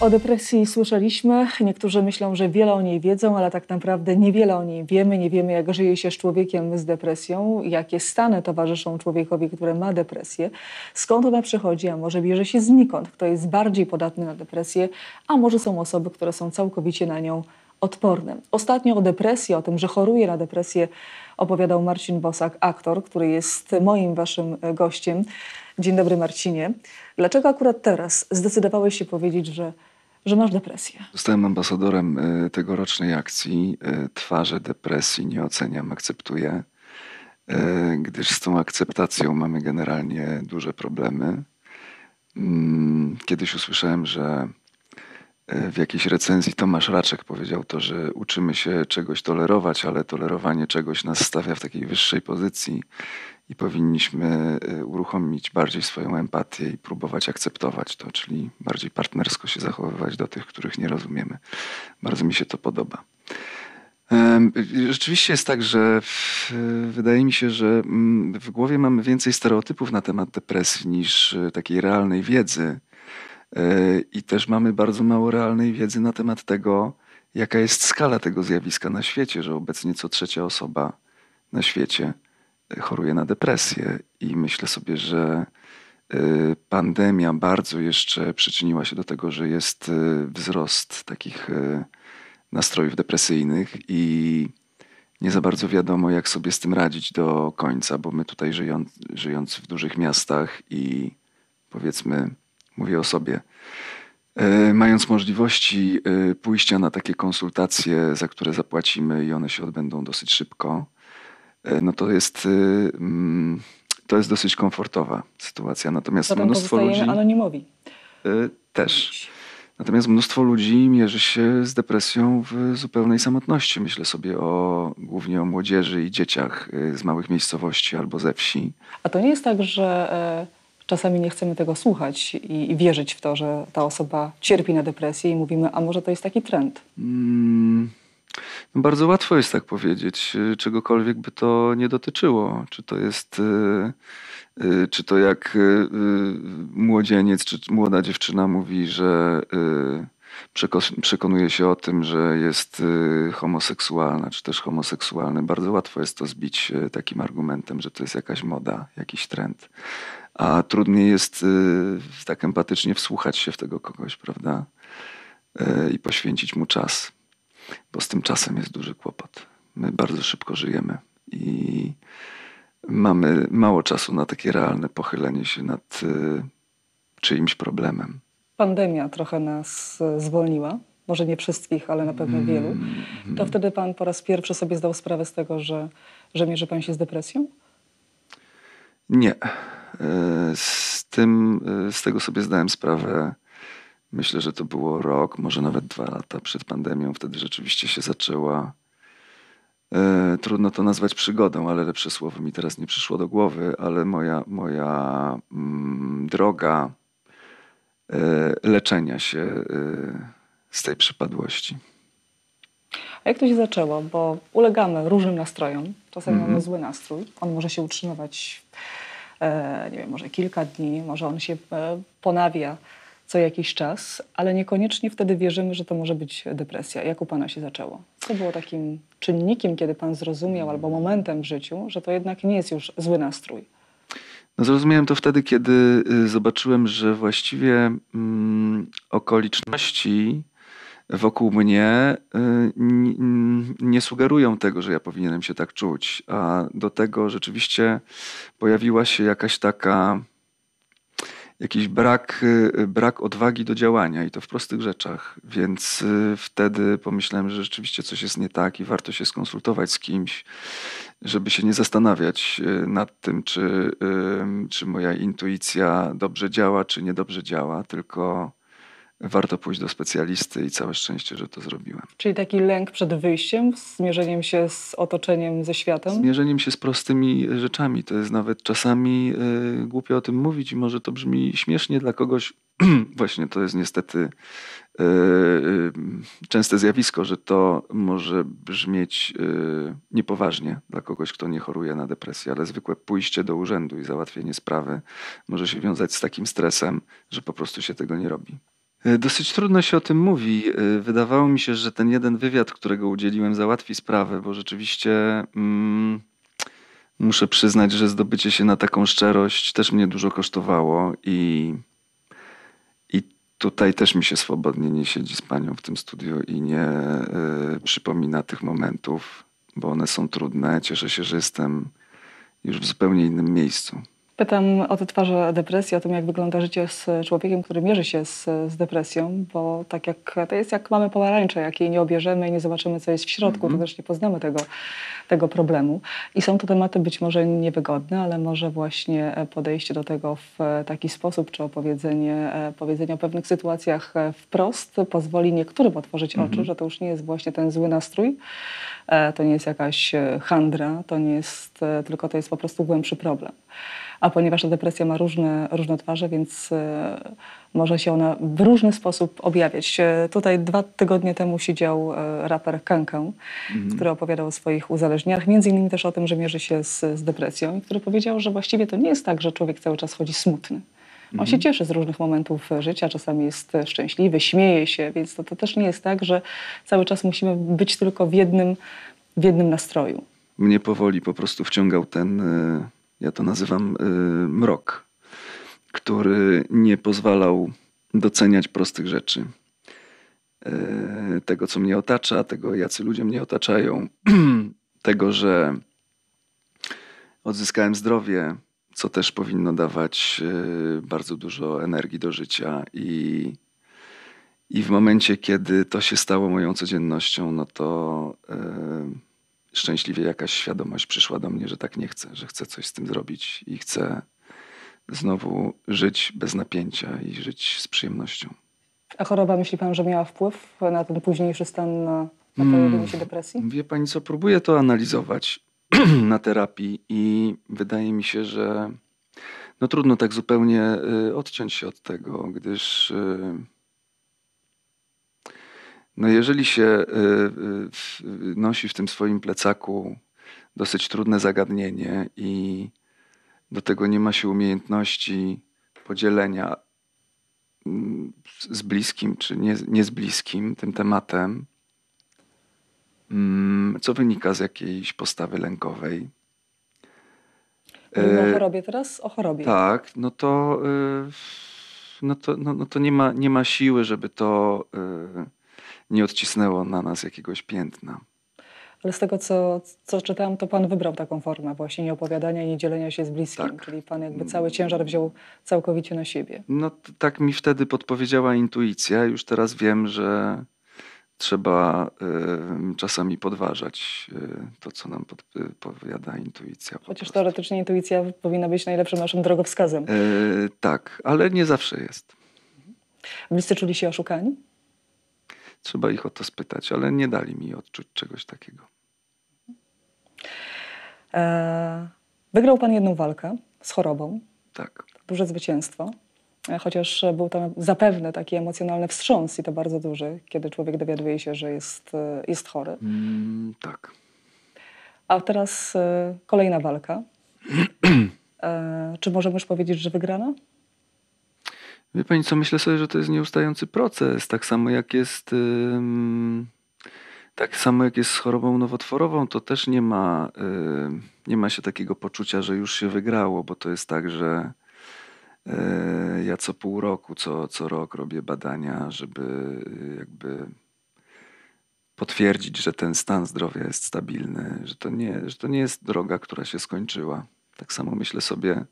O depresji słyszeliśmy. Niektórzy myślą, że wiele o niej wiedzą, ale tak naprawdę niewiele o niej wiemy. Nie wiemy, jak żyje się z człowiekiem z depresją, jakie stany towarzyszą człowiekowi, który ma depresję, skąd ona przychodzi, a może bierze się znikąd, kto jest bardziej podatny na depresję, a może są osoby, które są całkowicie na nią odporne. Ostatnio o depresji, o tym, że choruje na depresję, opowiadał Marcin Bosak, aktor, który jest moim waszym gościem. Dzień dobry, Marcinie. Dlaczego akurat teraz zdecydowałeś się powiedzieć, że że masz depresję. Zostałem ambasadorem y, tegorocznej akcji y, Twarze depresji nie oceniam, akceptuję, y, gdyż z tą akceptacją mamy generalnie duże problemy. Mm, kiedyś usłyszałem, że w jakiejś recenzji Tomasz Raczek powiedział to, że uczymy się czegoś tolerować, ale tolerowanie czegoś nas stawia w takiej wyższej pozycji i powinniśmy y, uruchomić bardziej swoją empatię i próbować akceptować to, czyli bardziej partnersko się zachowywać do tych, których nie rozumiemy. Bardzo mi się to podoba. Rzeczywiście jest tak, że w, wydaje mi się, że mm, w głowie mamy więcej stereotypów na temat depresji niż y, takiej realnej wiedzy. Y, I też mamy bardzo mało realnej wiedzy na temat tego, jaka jest skala tego zjawiska na świecie, że obecnie co trzecia osoba na świecie choruje na depresję i myślę sobie, że y, pandemia bardzo jeszcze przyczyniła się do tego, że jest y, wzrost takich y, nastrojów depresyjnych i nie za bardzo wiadomo, jak sobie z tym radzić do końca, bo my tutaj żyjąc, żyjąc w dużych miastach i powiedzmy, mówię o sobie, mając możliwości pójścia na takie konsultacje, za które zapłacimy i one się odbędą dosyć szybko, E, no to jest, y, mm, to jest dosyć komfortowa sytuacja. Natomiast Potem mnóstwo ludzi... anonimowi. E, też. Natomiast mnóstwo ludzi mierzy się z depresją w zupełnej samotności. Myślę sobie o, głównie o młodzieży i dzieciach y, z małych miejscowości albo ze wsi. A to nie jest tak, że e, czasami nie chcemy tego słuchać i, wierzyć w to, że ta osoba cierpi na depresję i mówimy, a może to jest taki trend? Hmm. No, bardzo łatwo jest tak powiedzieć, y, czegokolwiek by to nie dotyczyło. Czy to jest, y, y, czy to jak młodzieniec, czy młoda dziewczyna mówi, że przekonuje się o tym, że jest homoseksualna, czy też homoseksualny. Bardzo łatwo jest to zbić takim argumentem, że to jest jakaś moda, jakiś trend. A trudniej jest tak empatycznie wsłuchać się w tego kogoś, prawda? I poświęcić mu czas bo z tym czasem jest duży kłopot. My bardzo szybko żyjemy i mamy mało czasu na takie realne pochylenie się nad y, czyimś problemem. Pandemia trochę nas y, zwolniła, może nie wszystkich, ale na pewno mm-hmm. wielu. To wtedy pan po raz pierwszy sobie zdał sprawę z tego, że, że mierzy pan się z depresją? Nie. Y, z, tym, z tego sobie zdałem sprawę Myślę, że to było rok, może nawet dwa lata przed pandemią. Wtedy rzeczywiście się zaczęła. E, trudno to nazwać przygodą, ale lepsze słowo mi teraz nie przyszło do głowy, ale moja, moja mm, droga e, leczenia się e, z tej przypadłości. A jak to się zaczęło? Bo ulegamy różnym nastrojom. Czasem mm -hmm. mamy mhm. zły nastrój. On może się utrzymywać, nie wiem, może kilka dni, może on się ponawia co jakiś czas, ale niekoniecznie wtedy wierzymy, że to może być depresja. Jak u Pana się zaczęło? Co było takim czynnikiem, kiedy Pan zrozumiał albo momentem w życiu, że to jednak nie jest już zły nastrój? No zrozumiałem to wtedy, kiedy y, zobaczyłem, że właściwie mm, okoliczności wokół mnie y, mm, nie sugerują tego, że ja powinienem się tak czuć. A do tego rzeczywiście pojawiła się jakaś taka jakiś brak, y, brak odwagi do działania i to w prostych rzeczach. Więc y, wtedy pomyślałem, że rzeczywiście coś jest nie tak i warto się skonsultować z kimś, żeby się nie zastanawiać y, nad tym, czy, czy moja intuicja dobrze działa, czy niedobrze działa, tylko warto pójść do specjalisty i całe szczęście, że to zrobiłem. Czyli taki lęk przed wyjściem, zmierzeniem się z otoczeniem, ze światem? Zmierzeniem się z prostymi rzeczami. To jest nawet czasami y, głupio o tym mówić i może to brzmi śmiesznie dla kogoś. Właśnie to jest niestety y, y, częste zjawisko, że to może brzmieć y, niepoważnie dla kogoś, kto nie choruje na depresję, ale zwykłe pójście do urzędu i załatwienie sprawy może się wiązać z takim stresem, że po prostu się tego nie robi. E, dosyć trudno się o tym mówi. E, wydawało mi się, że ten jeden wywiad, którego udzieliłem, załatwi sprawę, bo rzeczywiście mm, muszę przyznać, że zdobycie się na taką szczerość też mnie dużo kosztowało i, i tutaj też mi się swobodnie nie siedzi z panią w tym studiu i nie y, przypomina tych momentów, bo one są trudne. Cieszę się, że jestem już w zupełnie innym miejscu. Pytam o te twarze depresji, o tym, jak wygląda życie z człowiekiem, który mierzy się z, z depresją, bo tak jak to jest jak mamy pomarańcze, jak jej nie obierzemy i nie zobaczymy, co jest w środku, mm -hmm. to mhm. też nie poznamy tego, tego problemu. I są to tematy być może niewygodne, ale może właśnie e, podejście do tego w e, taki sposób, czy opowiedzenie e, powiedzenie o pewnych sytuacjach wprost pozwoli niektórym otworzyć mm -hmm. oczy, mhm. że to już nie jest właśnie ten zły nastrój, to nie jest jakaś handra, to nie jest, tylko to jest po prostu głębszy problem a ponieważ ta depresja ma różne, różne twarze, więc e, może się ona w różny sposób objawiać. E, tutaj dwa tygodnie temu siedział e, raper Kankę, mhm. który opowiadał o swoich uzależnieniach, między innymi też o tym, że mierzy się z, z depresją i który powiedział, że właściwie to nie jest tak, że człowiek cały czas chodzi smutny. On się mhm. cieszy z różnych momentów życia, czasami jest szczęśliwy, śmieje się, więc to, to, też nie jest tak, że cały czas musimy być tylko w jednym, w jednym nastroju. Mnie powoli po prostu wciągał ten ja to nazywam y, mrok, który nie pozwalał doceniać prostych rzeczy. Y, tego, co mnie otacza, tego, jacy ludzie mnie otaczają, tego, że odzyskałem zdrowie, co też powinno dawać y, bardzo dużo energii do życia i i w momencie, kiedy to się stało moją codziennością, no to yy, szczęśliwie jakaś świadomość przyszła do mnie, że tak nie chcę, że chcę coś z tym zrobić i chcę znowu żyć bez napięcia i żyć z przyjemnością. A choroba, myśli pan, że miała wpływ na ten późniejszy stan, na, na hmm. się depresji? Wie pani co, próbuję to analizować na terapii i wydaje mi się, że no trudno tak zupełnie y, odciąć się od tego, gdyż y, no jeżeli się y, y, y, nosi w tym swoim plecaku dosyć trudne zagadnienie i do tego nie ma się umiejętności podzielenia mm, z bliskim czy nie, nie z bliskim tym tematem, mm, co wynika z jakiejś postawy lękowej. Mówimy no, o e, chorobie teraz? O chorobie. Tak, no to, no to, no, no to nie, ma, nie ma siły, żeby to nie odcisnęło na nas jakiegoś piętna. Ale z tego, co, co czytałam, to Pan wybrał taką formę właśnie nie opowiadania, nie dzielenia się z bliskim. Tak. Czyli Pan jakby cały ciężar wziął całkowicie na siebie. No tak mi wtedy podpowiedziała intuicja. Już teraz wiem, że trzeba y, czasami podważać y, to, co nam podpowiada y, intuicja. Po Chociaż prostu. teoretycznie intuicja powinna być najlepszym naszym drogowskazem. Y, tak, ale nie zawsze jest. Bliscy czuli się oszukani? Trzeba ich o to spytać, ale nie dali mi odczuć czegoś takiego. E, wygrał pan jedną walkę z chorobą. Tak. Duże zwycięstwo. E, chociaż był tam zapewne taki emocjonalny wstrząs i to bardzo duży, kiedy człowiek dowiaduje się, że jest, e, jest chory. Mm, tak. A teraz kolejna walka. Czy możemy już powiedzieć, że wygrana? Wie pani co, myślę sobie, że to jest nieustający proces, tak samo jak jest... Yy... Tak samo jak jest z chorobą nowotworową, to też nie ma, yy, nie ma się takiego poczucia, że już się wygrało, bo to jest tak, że yy, ja co pół roku, co, co rok robię badania, żeby y, jakby potwierdzić, że ten stan zdrowia jest stabilny, że to nie, że to nie jest droga, która się skończyła. Tak samo myślę sobie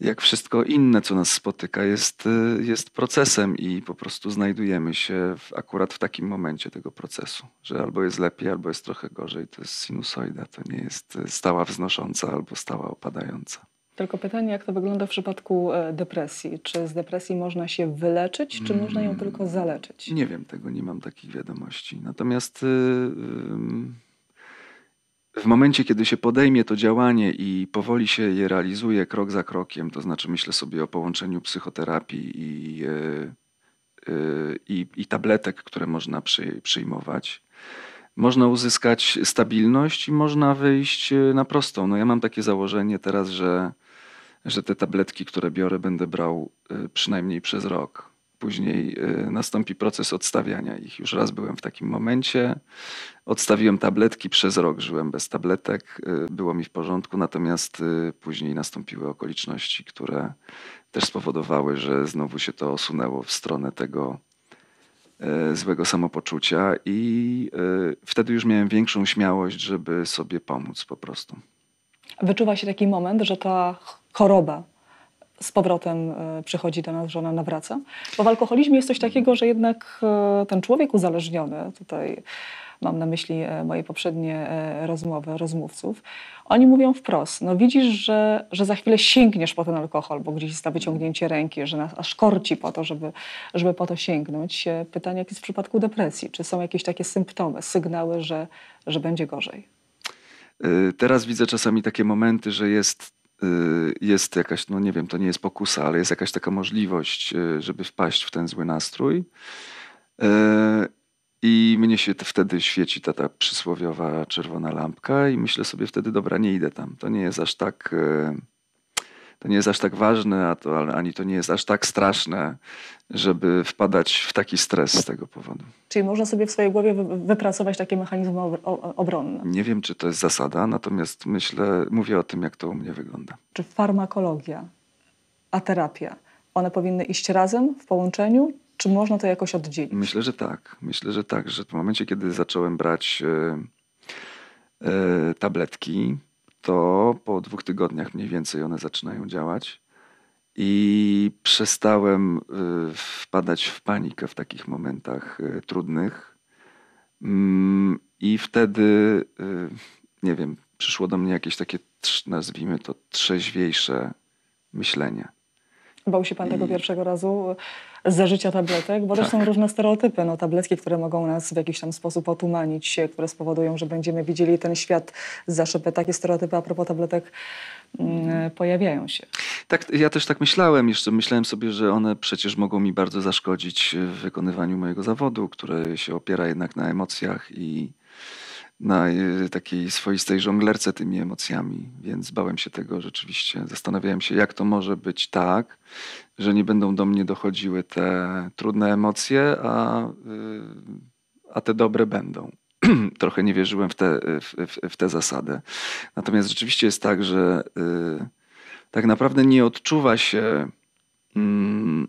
jak wszystko inne, co nas spotyka, jest, y, jest procesem i po prostu znajdujemy się w, akurat w takim momencie tego procesu, że albo jest lepiej, albo jest trochę gorzej. To jest sinusoida, to nie jest y, stała wznosząca albo stała opadająca. Tylko pytanie, jak to wygląda w przypadku e, depresji? Czy z depresji można się wyleczyć, czy mm. można ją tylko zaleczyć? Nie wiem tego, nie mam takich wiadomości. Natomiast. Yy, yy, w momencie, kiedy się podejmie to działanie i powoli się je realizuje krok za krokiem, to znaczy myślę sobie o połączeniu psychoterapii i, e, e, i, i tabletek, które można przy, przyjmować, można uzyskać stabilność i można wyjść e, na prostą. No ja mam takie założenie teraz, że, że te tabletki, które biorę, będę brał przynajmniej przez rok później e, nastąpi proces odstawiania ich. Już raz byłem w takim momencie. Odstawiłem tabletki, przez rok żyłem bez tabletek, e, było mi w porządku, natomiast e, później nastąpiły okoliczności, które też spowodowały, że znowu się to osunęło w stronę tego złego samopoczucia, i wtedy już miałem większą śmiałość, żeby sobie pomóc po prostu. Wyczuwa się taki moment, że ta choroba z powrotem e, przychodzi do nas, że ona nawraca. Bo w alkoholizmie jest coś takiego, że jednak e, ten człowiek uzależniony, tutaj mam na myśli e, moje poprzednie rozmowy, rozmówców, oni mówią wprost, no widzisz, że, że za chwilę sięgniesz po ten alkohol, bo gdzieś jest to wyciągnięcie ręki, że nas aż korci po to, żeby, żeby po to sięgnąć. Pytanie, jak jest w przypadku depresji? Czy są jakieś takie symptomy, sygnały, że, że będzie gorzej? Y, teraz widzę czasami takie momenty, że jest Y, jest jakaś, no nie wiem, to nie jest pokusa, ale jest jakaś taka możliwość, y, żeby wpaść w ten zły nastrój. Y, I mnie się wtedy świeci ta, ta przysłowiowa czerwona lampka, i myślę sobie wtedy, dobra, nie idę tam. To nie jest aż tak to nie jest aż tak ważne, a to, ani to nie jest aż tak straszne, żeby wpadać w taki stres z tego powodu. Czyli można sobie w swojej głowie wypracować takie mechanizmy obronne? Nie wiem, czy to jest zasada, natomiast myślę, mówię o tym, jak to u mnie wygląda. Czy farmakologia, a terapia, one powinny iść razem, w połączeniu, czy można to jakoś oddzielić? Myślę, że tak. Myślę, że tak, że w momencie, kiedy zacząłem brać e, e, tabletki, to po dwóch tygodniach mniej więcej one zaczynają działać. I przestałem y, wpadać w panikę w takich momentach y, trudnych. Mm, I wtedy, y, nie wiem, przyszło do mnie jakieś takie, nazwijmy to, trzeźwiejsze myślenie. Bał się pan I... tego pierwszego razu? za życia tabletek, bo tak. też są różne stereotypy. No, tabletki, które mogą nas w jakiś tam sposób otumanić, które spowodują, że będziemy widzieli ten świat za szybę. Takie stereotypy a propos tabletek mm, pojawiają się. Tak, ja też tak myślałem. Jeszcze myślałem sobie, że one przecież mogą mi bardzo zaszkodzić w wykonywaniu mojego zawodu, które się opiera jednak na emocjach i na e, takiej swoistej żonglerce tymi emocjami, więc bałem się tego rzeczywiście. Zastanawiałem się, jak to może być tak, że nie będą do mnie dochodziły te trudne emocje, a, e, a te dobre będą. Trochę nie wierzyłem w tę w, w, w te zasadę. Natomiast rzeczywiście jest tak, że e, tak naprawdę nie odczuwa się. Mm,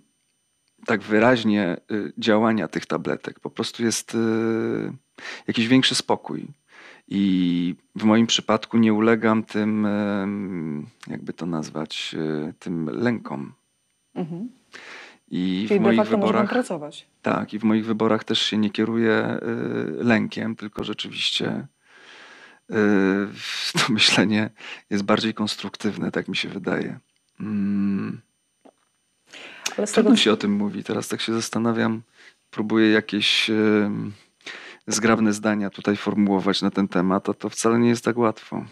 tak wyraźnie y, działania tych tabletek. Po prostu jest y, jakiś większy spokój. I w moim przypadku nie ulegam tym, jakby to nazwać, y, tym lękom. Mhm. I Czyli w moich wyborach pracować. Tak, i w moich wyborach też się nie kieruję lękiem, tylko rzeczywiście to myślenie jest bardziej konstruktywne, tak mi się wydaje. Mm. Ale Trudno tego... się o tym mówi. Teraz tak się zastanawiam, próbuję jakieś zgrabne zdania tutaj formułować na ten temat, a to wcale nie jest tak łatwo.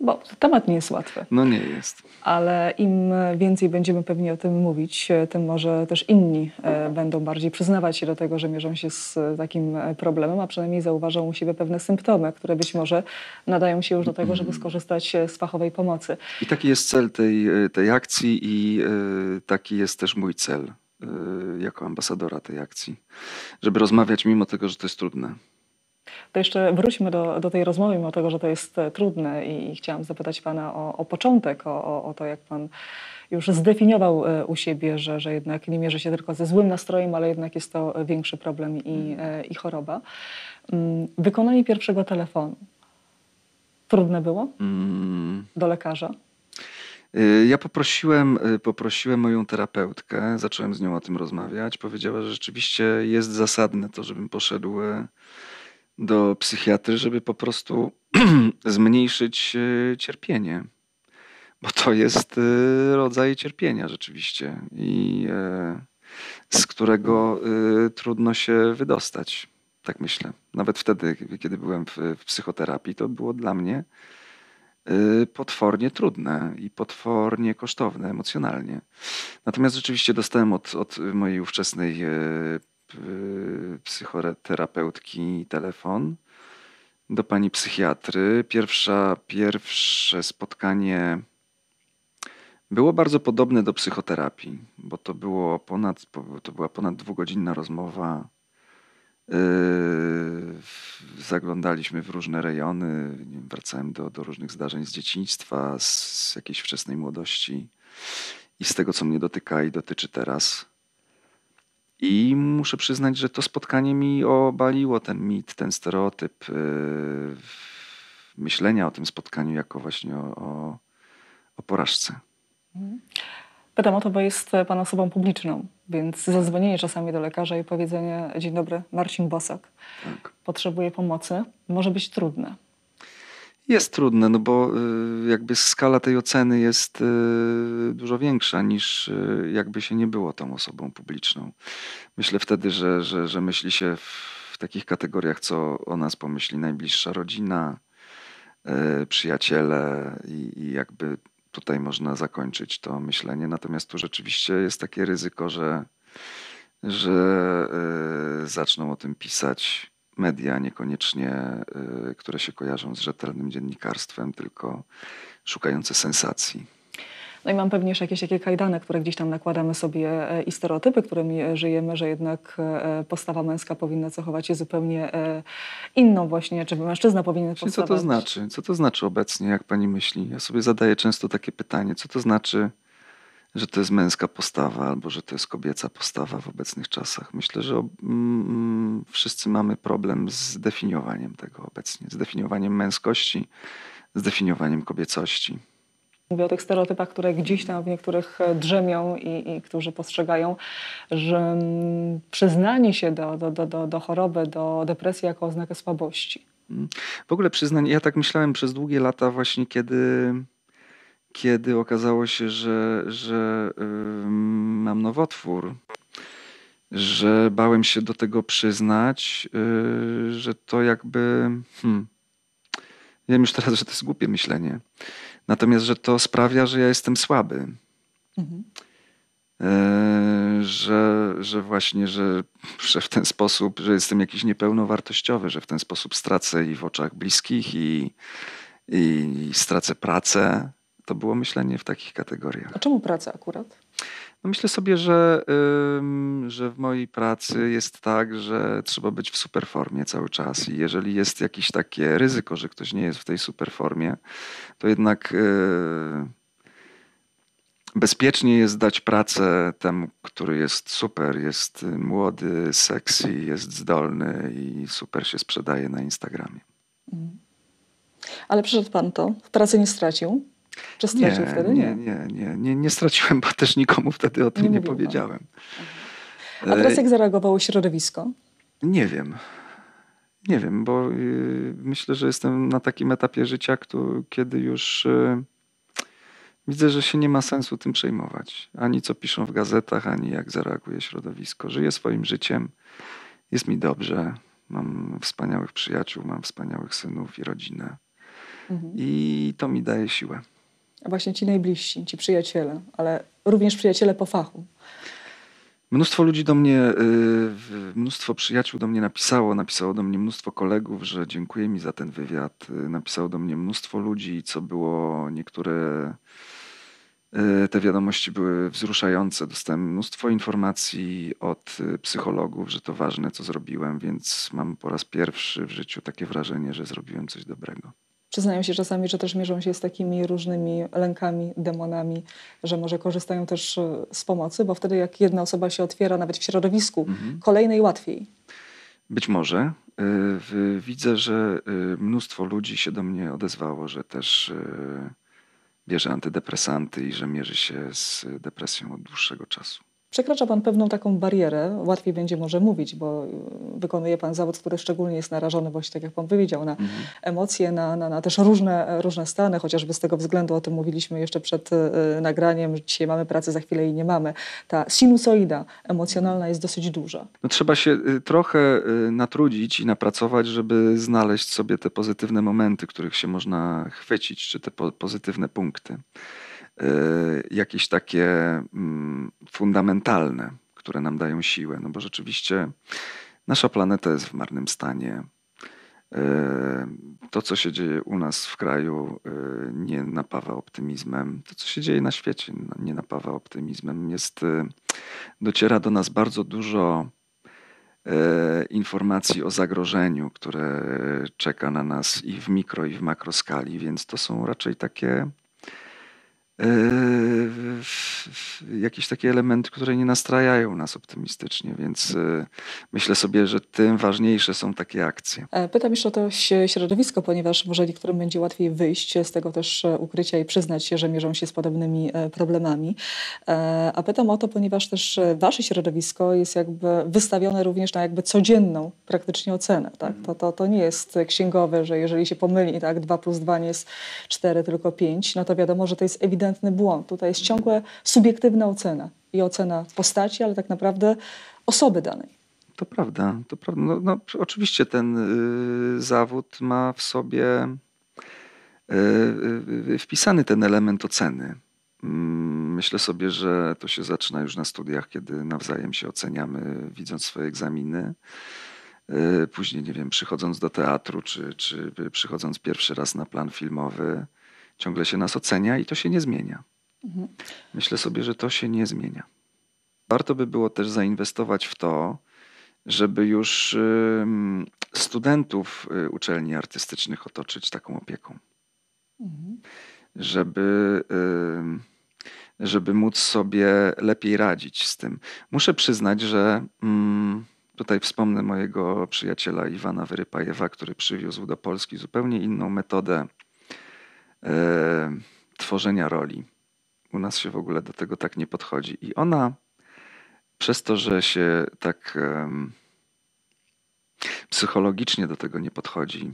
Bo temat nie jest łatwy. No nie jest. Ale im więcej będziemy pewnie o tym mówić, e, tym może też inni e, będą bardziej przyznawać się do tego, że mierzą się z e, takim problemem, a przynajmniej zauważą u siebie pewne symptomy, które być może nadają się już do tego, żeby skorzystać z fachowej pomocy. I taki jest cel tej, tej akcji i taki jest też mój cel jako ambasadora tej akcji, żeby rozmawiać mimo tego, że to jest trudne. To jeszcze wróćmy do, do tej rozmowy, mimo tego, że to jest e, trudne i, i chciałam zapytać Pana o, o początek, o, o, o to, jak Pan już zdefiniował e, u siebie, że, że jednak nie mierzy się tylko ze złym nastrojem, ale jednak jest to większy problem i, mhm. e, i choroba. Mm, wykonanie pierwszego telefonu. Trudne było? Mm. Do lekarza? Ja poprosiłem, poprosiłem moją terapeutkę, zacząłem z nią o tym rozmawiać. Powiedziała, że rzeczywiście jest zasadne to, żebym poszedł do psychiatry, żeby po prostu zmniejszyć e, cierpienie. Bo to jest e, rodzaj cierpienia rzeczywiście, i e, z którego trudno się wydostać. Tak myślę. Nawet wtedy, kiedy byłem w psychoterapii, to było dla mnie potwornie trudne i potwornie kosztowne emocjonalnie. Natomiast rzeczywiście dostałem od, od mojej ówczesnej Y, psychoterapeutki telefon do pani psychiatry. Pierwsza, pierwsze spotkanie było bardzo podobne do psychoterapii, bo to, było ponad, to była ponad dwugodzinna rozmowa. Y, zaglądaliśmy w różne rejony, wracałem do, do różnych zdarzeń z dzieciństwa, z, z jakiejś wczesnej młodości i z tego, co mnie dotyka i dotyczy teraz. I muszę przyznać, że to spotkanie mi obaliło ten mit, ten stereotyp yy, myślenia o tym spotkaniu jako właśnie o, o, o porażce. Pytam o to, bo jest Pan osobą publiczną, więc zadzwonienie czasami do lekarza i powiedzenie dzień dobry, Marcin Bosak, tak. potrzebuje pomocy, może być trudne. Jest trudne, no bo y, jakby skala tej oceny jest y, dużo większa niż y, jakby się nie było tą osobą publiczną. Myślę wtedy, że, że, że myśli się w takich kategoriach, co o nas pomyśli najbliższa rodzina, przyjaciele i, i jakby tutaj można zakończyć to myślenie. Natomiast tu rzeczywiście jest takie ryzyko, że, że zaczną o tym pisać media, niekoniecznie y, które się kojarzą z rzetelnym dziennikarstwem, tylko szukające sensacji. No i mam pewnie jeszcze jakieś takie kajdany, które gdzieś tam nakładamy sobie e, i stereotypy, którymi żyjemy, że jednak e, postawa męska powinna cechować się zupełnie e, inną właśnie, czy mężczyzna powinien postawać. podstawać. Co to znaczy? Co to znaczy obecnie, jak pani myśli? Ja sobie zadaję często takie pytanie, co to znaczy że to jest męska postawa albo że to jest kobieca postawa w obecnych czasach. Myślę, że wszyscy mamy problem z definiowaniem tego obecnie, z definiowaniem męskości, z definiowaniem kobiecości. Mówię o tych stereotypach, które gdzieś tam w niektórych e, drzemią i, i którzy postrzegają, że przyznanie się do, do, do, do choroby, do depresji jako oznakę słabości. Mm. W ogóle przyznanie, ja tak myślałem przez długie lata właśnie, kiedy kiedy okazało się, że, że mam nowotwór, że bałem się do tego przyznać, y, że to jakby. Hmm, wiem już teraz, że to jest głupie myślenie. Natomiast, że to sprawia, że ja jestem słaby. Mhm. E, że, że właśnie, że, że w ten sposób, że jestem jakiś niepełnowartościowy, że w ten sposób stracę i w oczach bliskich, i, i stracę pracę, to było myślenie w takich kategoriach. A czemu praca akurat? No myślę sobie, że, że w mojej pracy jest tak, że trzeba być w superformie cały czas i jeżeli jest jakieś takie ryzyko, że ktoś nie jest w tej superformie, to jednak y, bezpiecznie jest dać pracę temu, który jest super, jest młody, sexy, jest zdolny i super się sprzedaje na Instagramie. Mhm. Ale przyszedł pan to, w pracy nie stracił. Czy stracił nie, wtedy? Nie, nie, nie, nie, nie straciłem, bo też nikomu wtedy o tym nie, nie powiedziałem. A teraz e, jak zareagowało środowisko? Nie wiem. Nie wiem, bo y, myślę, że jestem na takim etapie życia, kiedy już y, widzę, że się nie ma sensu tym przejmować. Ani co piszą w gazetach, ani jak zareaguje środowisko. Żyję swoim życiem, jest mi dobrze. Mam wspaniałych przyjaciół, mam wspaniałych synów i rodzinę. Mhm. I to mi daje siłę właśnie ci najbliżsi, ci przyjaciele, ale również przyjaciele po fachu. Mnóstwo ludzi do mnie, y, mnóstwo przyjaciół do mnie napisało, napisało do mnie mnóstwo kolegów, że dziękuję mi za ten wywiad. Y, napisało do mnie mnóstwo ludzi, co było niektóre. Y, te wiadomości były wzruszające. Dostałem mnóstwo informacji od psychologów, że to ważne, co zrobiłem, więc mam po raz pierwszy w życiu takie wrażenie, że zrobiłem coś dobrego. Przyznają się czasami, że też mierzą się z takimi różnymi lękami, demonami, że może korzystają też e, z pomocy, bo wtedy jak jedna osoba się otwiera, nawet w środowisku, mhm. kolejnej łatwiej. Być może. E, widzę, że e, mnóstwo ludzi się do mnie odezwało, że też bierze antydepresanty i że mierzy się z depresją od dłuższego czasu. Przekracza Pan pewną taką barierę, łatwiej będzie może mówić, bo y, wykonuje Pan zawód, który szczególnie jest narażony właśnie, tak jak Pan powiedział, na mhm. emocje, na, na, na, też różne, e, różne stany, chociażby z tego względu, o tym mówiliśmy jeszcze przed y, nagraniem, że dzisiaj mamy pracę, za chwilę jej nie mamy. Ta sinusoida emocjonalna jest dosyć duża. No, trzeba się y, trochę y, natrudzić i napracować, żeby znaleźć sobie te pozytywne momenty, których się można chwycić, czy te po pozytywne punkty. Y, jakieś takie mm, fundamentalne, które nam dają siłę. No bo rzeczywiście nasza planeta jest w marnym stanie. Y, to, co się dzieje u nas w kraju, y, nie napawa optymizmem. To, co się dzieje na świecie, no, nie napawa optymizmem. Jest, dociera do nas bardzo dużo informacji o zagrożeniu, które czeka na nas i w mikro, i w makroskali, więc to są raczej takie E, jakieś takie elementy, które nie nastrajają nas optymistycznie, więc e, myślę sobie, że tym ważniejsze są takie akcje. E, pytam jeszcze o to środowisko, ponieważ może niektórym będzie łatwiej wyjść z tego też ukrycia i przyznać się, że mierzą się z podobnymi problemami. A pytam o to, ponieważ też wasze środowisko jest jakby wystawione również na jakby codzienną praktycznie ocenę. Tak? Mhm. To, to, to nie jest księgowe, że jeżeli się pomyli, tak, 2 plus 2 nie jest 4, tylko 5, no to wiadomo, że to jest ewidentne ewidentny błąd. Tutaj jest ciągła subiektywna ocena i ocena postaci, ale tak naprawdę osoby danej. To prawda, to prawda. No, no oczywiście ten y, zawód ma w sobie y, y, y wpisany ten element oceny. Mm, myślę sobie, że to się zaczyna już na studiach, kiedy nawzajem się oceniamy, widząc swoje egzaminy. Y, później, nie wiem, przychodząc do teatru, czy, czy y, przychodząc pierwszy raz na plan filmowy, ciągle się nas ocenia i to się nie zmienia. Mhm. Myślę sobie, że to się nie zmienia. Warto by było też zainwestować w to, żeby już studentów y, uczelni artystycznych otoczyć taką opieką. Mhm. Żeby, żeby móc sobie lepiej radzić z tym. Muszę przyznać, że mm, tutaj wspomnę mojego przyjaciela Iwana Wyrypajewa, który przywiózł do Polski zupełnie inną metodę E, tworzenia roli. U nas się w ogóle do tego tak nie podchodzi. I ona przez to, że się tak psychologicznie do tego nie podchodzi,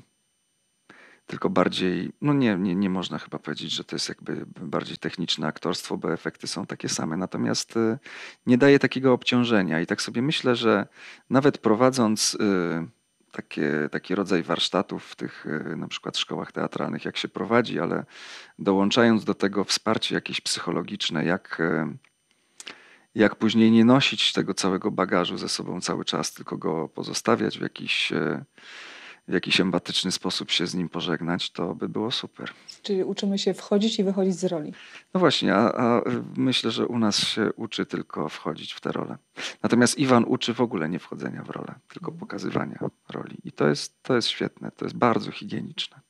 tylko bardziej, no nie, nie, nie można chyba powiedzieć, że to jest jakby bardziej techniczne aktorstwo, bo efekty są takie same. Natomiast e, nie daje takiego obciążenia. I tak sobie myślę, że nawet prowadząc. Y, takie, taki rodzaj warsztatów w tych y, na przykład szkołach teatralnych, jak się prowadzi, ale dołączając do tego wsparcie jakieś psychologiczne, jak, y, jak później nie nosić tego całego bagażu ze sobą cały czas, tylko go pozostawiać w jakichś y, w jakiś empatyczny sposób się z nim pożegnać, to by było super. Czyli uczymy się wchodzić i wychodzić z roli. No właśnie, a, a myślę, że u nas się uczy tylko wchodzić w te role. Natomiast Iwan uczy w ogóle nie wchodzenia w rolę, tylko mhm. pokazywania roli. I to jest, to jest świetne, to jest bardzo higieniczne.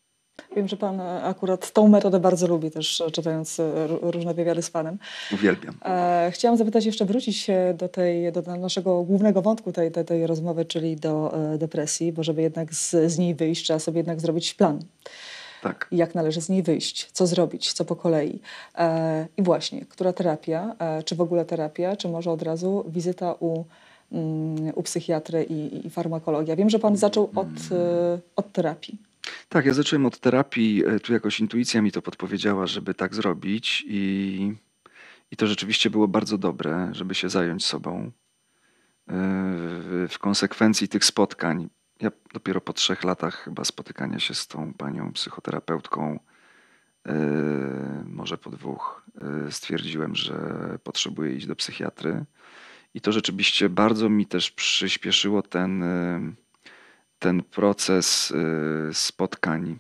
Wiem, że pan e, akurat tą metodę bardzo lubi, też e, czytając e, różne wywiady z panem. Uwielbiam. Chciałam zapytać, jeszcze wrócić do, tej, do naszego głównego wątku tej, tej, tej rozmowy, czyli do depresji, bo żeby jednak z, z niej wyjść, trzeba sobie jednak zrobić plan. Tak. Jak należy z niej wyjść, co zrobić, co po kolei. I właśnie, która terapia, czy w ogóle terapia, czy może od razu wizyta u mm, u psychiatry i, i farmakologia. Wiem, że pan zaczął od, od terapii. Tak, ja zacząłem od terapii, e, tu jakoś intuicja mi to podpowiedziała, żeby tak zrobić i, i to rzeczywiście było bardzo dobre, żeby się zająć sobą. E, w konsekwencji tych spotkań, ja dopiero po trzech latach chyba spotykania się z tą panią psychoterapeutką, e, może po dwóch, stwierdziłem, że potrzebuję iść do psychiatry. I to rzeczywiście bardzo mi też przyspieszyło ten ten proces y, spotkań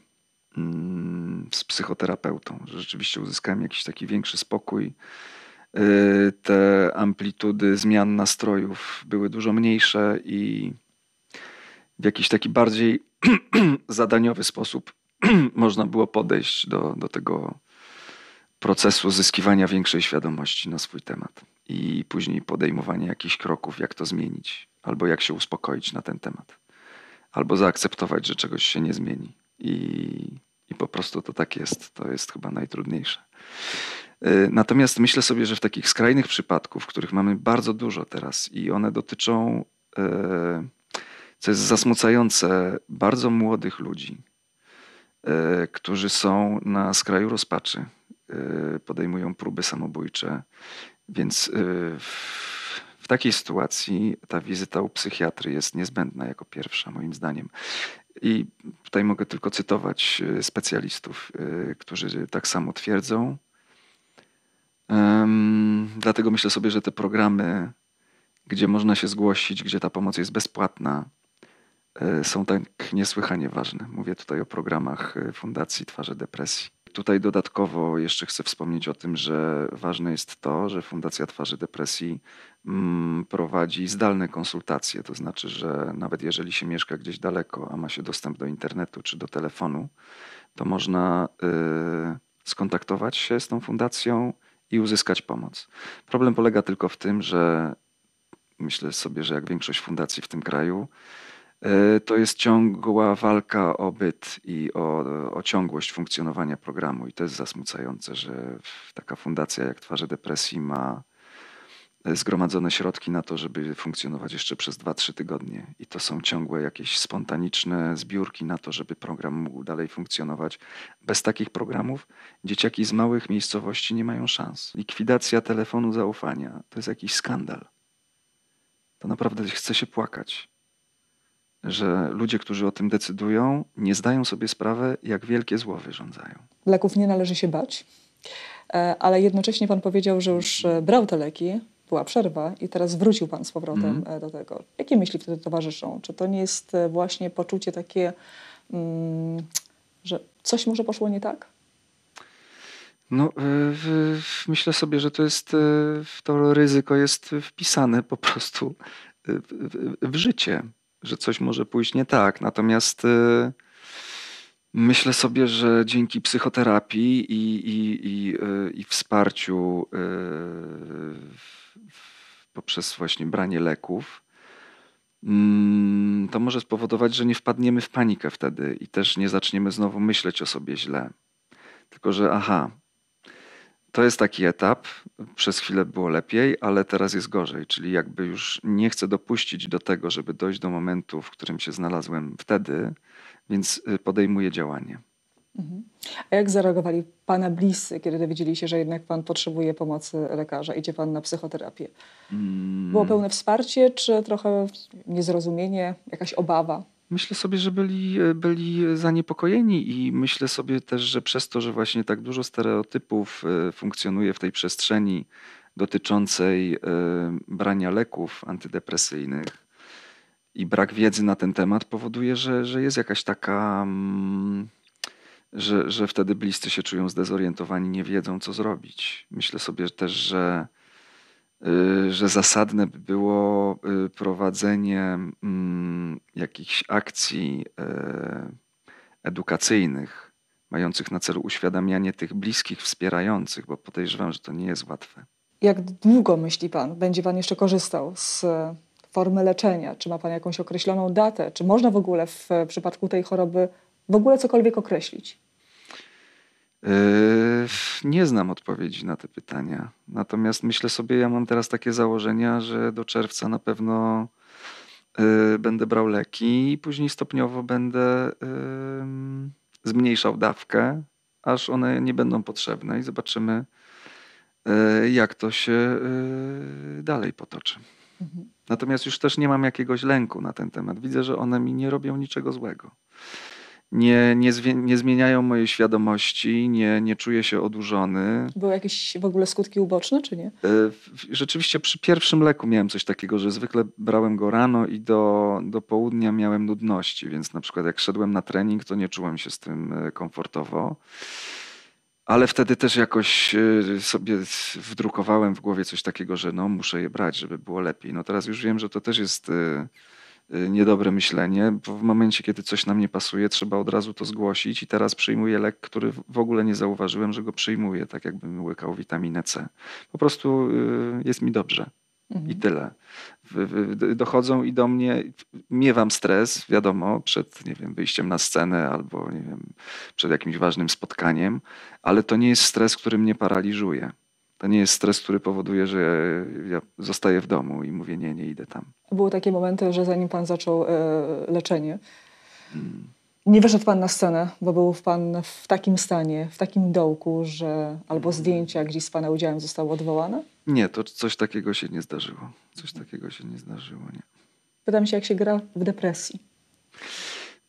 mm, z psychoterapeutą. Że rzeczywiście uzyskałem jakiś taki większy spokój. Y, te amplitudy zmian nastrojów były dużo mniejsze i w jakiś taki bardziej zadaniowy sposób można było podejść do, do tego procesu zyskiwania większej świadomości na swój temat i później podejmowanie jakichś kroków, jak to zmienić albo jak się uspokoić na ten temat albo zaakceptować, że czegoś się nie zmieni. I, i po prostu to tak jest. To jest chyba najtrudniejsze. E, natomiast myślę sobie, że w takich skrajnych przypadkach, których mamy bardzo dużo teraz i one dotyczą, e, co jest zasmucające, bardzo młodych ludzi, e, którzy są na skraju rozpaczy, podejmują próby samobójcze, więc w takiej sytuacji ta wizyta u psychiatry jest niezbędna jako pierwsza, moim zdaniem. I tutaj mogę tylko cytować e, specjalistów, e, którzy tak samo twierdzą. Dlatego myślę sobie, że te programy, gdzie można się zgłosić, gdzie ta pomoc jest bezpłatna, e, są tak niesłychanie ważne. Mówię tutaj o programach Fundacji Twarze Depresji. Tutaj dodatkowo jeszcze chcę wspomnieć o tym, że ważne jest to, że Fundacja Twarzy Depresji mm, prowadzi zdalne konsultacje. To znaczy, że nawet jeżeli się mieszka gdzieś daleko, a ma się dostęp do internetu czy do telefonu, to można y, skontaktować się z tą fundacją i uzyskać pomoc. Problem polega tylko w tym, że myślę sobie, że jak większość fundacji w tym kraju, E, to jest ciągła walka o byt i o, o, ciągłość funkcjonowania programu. I to jest zasmucające, że taka fundacja jak Twarze Depresji ma e, zgromadzone środki na to, żeby funkcjonować jeszcze przez 2-3 tygodnie. I to są ciągłe jakieś spontaniczne zbiórki na to, żeby program mógł dalej funkcjonować. Bez takich programów dzieciaki z małych miejscowości nie mają szans. Likwidacja telefonu zaufania to jest jakiś skandal. To naprawdę chce się płakać że ludzie, którzy o tym decydują, nie zdają sobie sprawy, jak wielkie zło wyrządzają. Leków nie należy się bać, e, ale jednocześnie pan powiedział, że już e, brał te leki, była przerwa i teraz wrócił pan z powrotem mm. do tego. Jakie myśli wtedy towarzyszą? Czy to nie jest właśnie poczucie takie, mm, że coś może poszło nie tak? No, myślę sobie, że to jest, to ryzyko jest wpisane po prostu w życie że coś może pójść nie tak. Natomiast y, myślę sobie, że dzięki psychoterapii i, i, i, y, i wsparciu y, poprzez właśnie branie leków, mm, to może spowodować, że nie wpadniemy w panikę wtedy i też nie zaczniemy znowu myśleć o sobie źle. Tylko, że aha, to jest taki etap. Przez chwilę było lepiej, ale teraz jest gorzej, czyli jakby już nie chcę dopuścić do tego, żeby dojść do momentu, w którym się znalazłem wtedy, więc y, podejmuję działanie. Mhm. A jak zareagowali Pana bliscy, kiedy dowiedzieli się, że jednak Pan potrzebuje pomocy lekarza, idzie Pan na psychoterapię? Było mm. pełne wsparcie, czy trochę niezrozumienie, jakaś obawa? Myślę sobie, że byli, byli zaniepokojeni i myślę sobie też, że przez to, że właśnie tak dużo stereotypów e, funkcjonuje w tej przestrzeni dotyczącej e, brania leków antydepresyjnych i brak wiedzy na ten temat powoduje, że, że jest jakaś taka, mm, że, że wtedy bliscy się czują zdezorientowani, nie wiedzą co zrobić. Myślę sobie też, że Y, że zasadne by było y, prowadzenie mm, jakichś akcji y, edukacyjnych, mających na celu uświadamianie tych bliskich wspierających, bo podejrzewam, że to nie jest łatwe. Jak długo myśli Pan, będzie Pan jeszcze korzystał z formy leczenia? Czy ma Pan jakąś określoną datę? Czy można w ogóle w przypadku tej choroby w ogóle cokolwiek określić? Yy, nie znam odpowiedzi na te pytania. Natomiast myślę sobie, ja mam teraz takie założenia, że do czerwca na pewno yy, będę brał leki i później stopniowo będę yy, zmniejszał dawkę, aż one nie będą potrzebne i zobaczymy, jak to się dalej potoczy. Mhm. Natomiast już też nie mam jakiegoś lęku na ten temat. Widzę, że one mi nie robią niczego złego nie, nie, nie zmieniają mojej świadomości, nie, nie czuję się odurzony. Były jakieś w ogóle skutki uboczne, czy nie? E, rzeczywiście przy pierwszym leku miałem coś takiego, że zwykle brałem go rano i do, do południa miałem nudności, więc na przykład jak szedłem na trening, to nie czułem się z tym e, komfortowo. Ale wtedy też jakoś e, sobie wdrukowałem w głowie coś takiego, że no muszę je brać, żeby było lepiej. No teraz już wiem, że to też jest Y, niedobre myślenie, bo w momencie, kiedy coś nam nie pasuje, trzeba od razu to zgłosić i teraz przyjmuję lek, który w ogóle nie zauważyłem, że go przyjmuję, tak jakbym łykał witaminę C. Po prostu y, jest mi dobrze. Mhm. I tyle. Dochodzą i do mnie, miewam stres, wiadomo, przed nie wiem, wyjściem na scenę albo nie wiem, przed jakimś ważnym spotkaniem, ale to nie jest stres, który mnie paraliżuje to nie jest stres, który powoduje, że ja zostaję w domu i mówię nie, nie idę tam. Były takie momenty, że zanim pan zaczął e, leczenie, hmm. nie wyszedł pan na scenę, bo był pan w takim stanie, w takim dołku, że albo hmm. zdjęcia gdzieś z pana udziałem zostały odwołane? Nie, to coś takiego się nie zdarzyło. Coś takiego się nie zdarzyło, nie. Pytam się, jak się gra w depresji.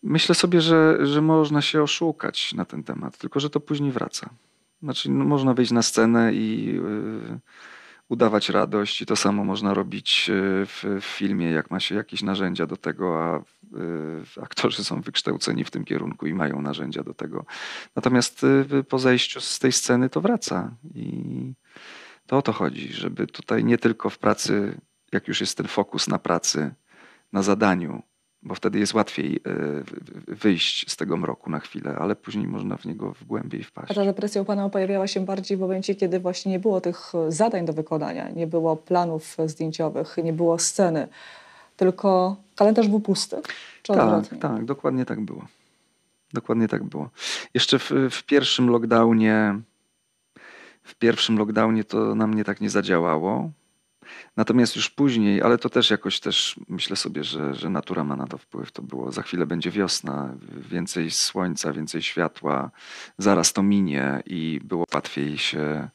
Myślę sobie, że, że można się oszukać na ten temat, tylko że to później wraca. Znaczy, no, można wyjść na scenę i y, udawać radość, i to samo można robić y, w, w, filmie, jak ma się jakieś narzędzia do tego, a y, aktorzy są wykształceni w tym kierunku i mają narzędzia do tego. Natomiast y, po zejściu z tej sceny to wraca. I to o to chodzi, żeby tutaj nie tylko w pracy, jak już jest ten fokus na pracy, na zadaniu, bo wtedy jest łatwiej e, wyjść z tego mroku na chwilę, ale później można w niego w głębiej wpaść. A ta depresja u Pana pojawiała się bardziej w momencie, kiedy właśnie nie było tych e, zadań do wykonania, nie było planów e, zdjęciowych, nie było sceny, tylko kalendarz był pusty? Czy tak, tak, dokładnie tak było. Dokładnie tak było. Jeszcze w, w pierwszym lockdownie w pierwszym lockdownie to na mnie tak nie zadziałało, Natomiast już później, ale to też jakoś też myślę sobie, że, że natura ma na to wpływ. To było za chwilę będzie wiosna, więcej słońca, więcej światła, zaraz to minie i było łatwiej się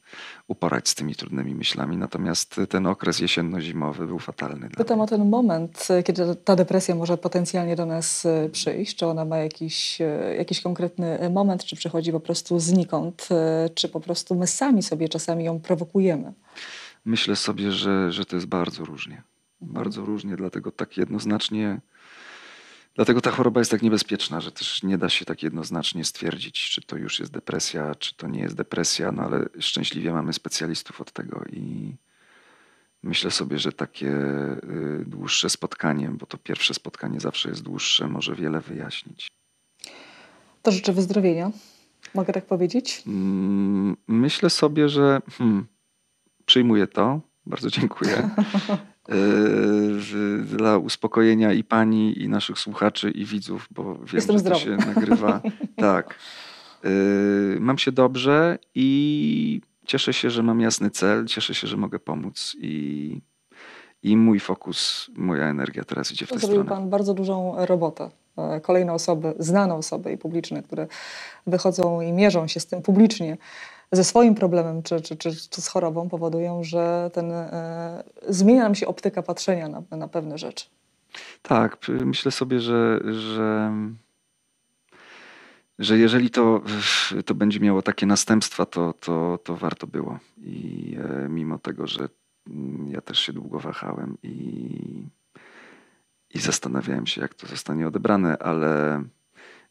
uporać z tymi trudnymi myślami. Natomiast ten okres jesienno-zimowy był fatalny. Pytam o ten moment, kiedy ta depresja może potencjalnie do nas e, przyjść. Czy ona ma jakiś, e, jakiś konkretny e, moment, czy przychodzi po prostu znikąd, czy po prostu my sami sobie czasami ją prowokujemy? myślę sobie, że, że to jest bardzo różnie. Bardzo różnie, dlatego tak jednoznacznie. Dlatego ta choroba jest tak niebezpieczna, że też nie da się tak jednoznacznie stwierdzić, czy to już jest depresja, czy to nie jest depresja, no ale szczęśliwie mamy specjalistów od tego i myślę sobie, że takie y, dłuższe spotkanie, bo to pierwsze spotkanie zawsze jest dłuższe, może wiele wyjaśnić. To życzę wyzdrowienia, mogę tak powiedzieć? Mm, myślę sobie, że. Hmm, przyjmuję to. Bardzo dziękuję. Y, dla uspokojenia i pani, i naszych słuchaczy, i widzów, bo wiem, Jestem że zdrowy. to się nagrywa. Tak. Y, mam się dobrze i cieszę się, że mam jasny cel, cieszę się, że mogę pomóc i, i mój fokus, moja energia teraz idzie w tę Zrobił stronę. Zrobił Pan bardzo dużą robotę. E, kolejne osoby, znane osoby i publiczne, które wychodzą i mierzą się z tym publicznie ze swoim problemem czy, czy, czy, czy z chorobą powodują, że ten, e, zmienia nam się optyka patrzenia na, na pewne rzeczy. Tak, myślę sobie, że, że, że jeżeli to, to będzie miało takie następstwa, to, to, to warto było. I e, mimo tego, że mm, ja też się długo wahałem i, i zastanawiałem się, jak to zostanie odebrane, ale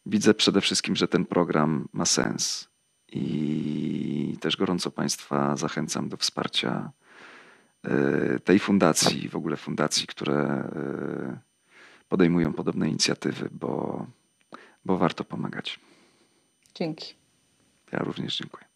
widzę przede wszystkim, że ten program ma sens. I też gorąco Państwa zachęcam do wsparcia e, tej fundacji, w ogóle fundacji, które e, podejmują podobne inicjatywy, bo, bo warto pomagać. Dzięki. Ja również dziękuję.